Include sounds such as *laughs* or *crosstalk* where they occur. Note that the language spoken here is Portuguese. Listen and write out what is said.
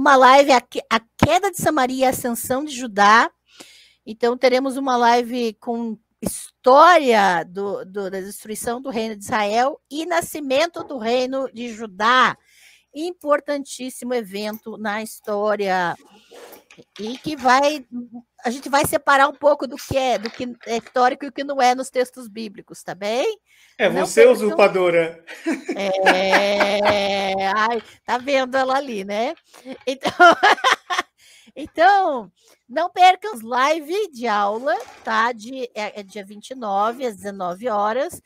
uma live, a, a queda de Samaria e a ascensão de Judá. Então, teremos uma live com história do, do, da destruição do reino de Israel e nascimento do reino de Judá. Importantíssimo evento na história e que vai a gente vai separar um pouco do que é do que é histórico e o que não é nos textos bíblicos, tá bem? É não você não... É usurpadora. É, *laughs* ai, tá vendo ela ali, né? Então, *laughs* então não percam live de aula, tá? De é, é dia 29 às 19 horas